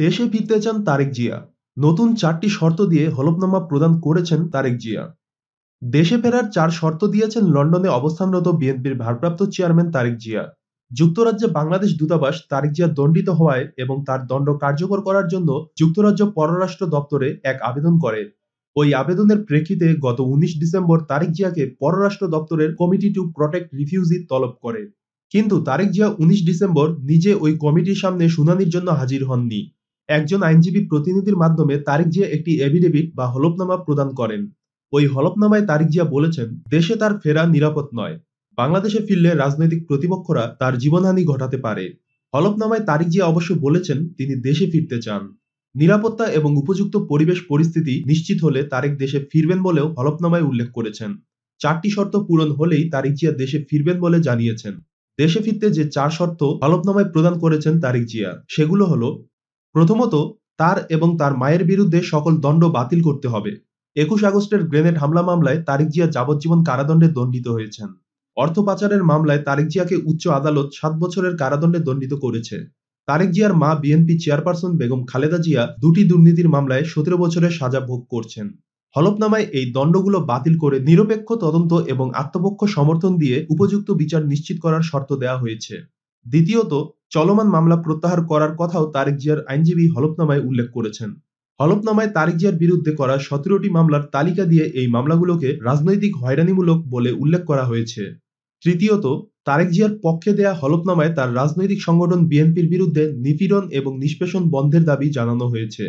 দেশে ফিরতে চান তারেক জিয়া নতুন চারটি শর্ত দিয়ে হলফনামা প্রদান করেছেন তারেক জিয়া দেশে ফেরার চার শর্ত দিয়েছেন লন্ডনে অবস্থানরত বিএনপির ভারপ্রাপ্ত চেয়ারম্যান তারেক জিয়া যুক্তরাজ্যে বাংলাদেশ দূতাবাস তারেক জিয়া দণ্ডিত হওয়ায় এবং তার দণ্ড কার্যকর করার জন্য যুক্তরাজ্য পররাষ্ট্র দপ্তরে এক আবেদন করে ওই আবেদনের প্রেক্ষিতে গত উনিশ ডিসেম্বর তারেক জিয়াকে পররাষ্ট্র দপ্তরের কমিটি টু প্রটেক্ট রিফিউজি তলব করে কিন্তু তারেক জিয়া উনিশ ডিসেম্বর নিজে ওই কমিটির সামনে শুনানির জন্য হাজির হননি একজন আইনজীবী প্রতিনিধির মাধ্যমে তারিক জিয়া একটি এভিডেভিট বা হলফনামা প্রদান করেন ওই হলফনামায় তারিক জিয়া বলেছেন দেশে তার ফেরা নিরাপদ নয় বাংলাদেশে ফিরলে রাজনৈতিক প্রতিপক্ষরা তার জীবনহানি ঘটাতে পারে হলফনামায় তারিক জিয়া অবশ্য বলেছেন তিনি দেশে ফিরতে চান নিরাপত্তা এবং উপযুক্ত পরিবেশ পরিস্থিতি নিশ্চিত হলে তারেক দেশে ফিরবেন বলেও হলফনামায় উল্লেখ করেছেন চারটি শর্ত পূরণ হলেই তারিক জিয়া দেশে ফিরবেন বলে জানিয়েছেন দেশে ফিরতে যে চার শর্ত হলফনামায় প্রদান করেছেন তারিক জিয়া সেগুলো হলো প্রথমত তার এবং তার মায়ের বিরুদ্ধে সকল দণ্ড বাতিল করতে হবে একুশ আগস্টের গ্রেনেড হামলা মামলায় তারিক জিয়া যাবজ্জীবন কারাদণ্ডে দণ্ডিত হয়েছেন অর্থ পাচারের মামলায় তারিক জিয়াকে উচ্চ আদালত সাত বছরের কারাদণ্ডে দণ্ডিত করেছে তারেক জিয়ার মা বিএনপি চেয়ারপারসন বেগম খালেদা জিয়া দুটি দুর্নীতির মামলায় সতেরো বছরের সাজা ভোগ করছেন হলফনামায় এই দণ্ডগুলো বাতিল করে নিরপেক্ষ তদন্ত এবং আত্মপক্ষ সমর্থন দিয়ে উপযুক্ত বিচার নিশ্চিত করার শর্ত দেওয়া হয়েছে দ্বিতীয়ত চলমান মামলা প্রত্যাহার করার কথাও তারেক জিয়ার আইনজীবী হলফনামায় উল্লেখ করেছেন হলফনামায় তারেক জিয়ার বিরুদ্ধে করা সতেরোটি মামলার তালিকা দিয়ে এই মামলাগুলোকে রাজনৈতিক হয়রানিমূলক বলে উল্লেখ করা হয়েছে তৃতীয়ত তারেক জিয়ার পক্ষে দেয়া হলফনামায় তার রাজনৈতিক সংগঠন বিএনপির বিরুদ্ধে নিপীড়ন এবং নিষ্পেষণ বন্ধের দাবি জানানো হয়েছে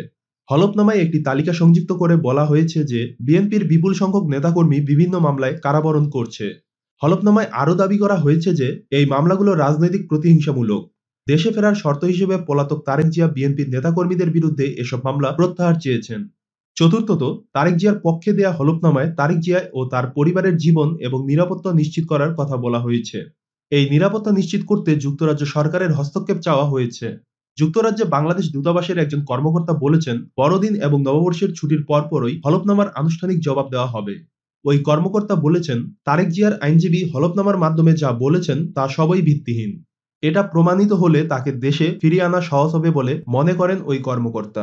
হলফনামায় একটি তালিকা সংযুক্ত করে বলা হয়েছে যে বিএনপির বিপুল সংখ্যক নেতাকর্মী বিভিন্ন মামলায় কারাবরণ করছে হলফনামায় আরও দাবি করা হয়েছে যে এই মামলাগুলো রাজনৈতিক প্রতিহিংসামূলক দেশে ফেরার শর্ত হিসেবে পলাতক তারেক জিয়া বিএনপির নেতাকর্মীদের বিরুদ্ধে এসব মামলা প্রত্যাহার চেয়েছেন চতুর্থত তারেক জিয়ার পক্ষে দেয়া হলফনামায় তারেক জিয়া ও তার পরিবারের জীবন এবং নিরাপত্তা নিশ্চিত করার কথা বলা হয়েছে এই নিরাপত্তা নিশ্চিত করতে যুক্তরাজ্য সরকারের হস্তক্ষেপ চাওয়া হয়েছে যুক্তরাজ্যে বাংলাদেশ দূতাবাসের একজন কর্মকর্তা বলেছেন বড়দিন এবং নববর্ষের ছুটির পরপরই হলফনামার আনুষ্ঠানিক জবাব দেওয়া হবে ওই কর্মকর্তা বলেছেন তারেক জিয়ার আইনজীবী হলফনামার মাধ্যমে যা বলেছেন তা সবই ভিত্তিহীন এটা প্রমাণিত হলে তাকে দেশে ফিরিয়ে আনা সহজ হবে বলে মনে করেন ওই কর্মকর্তা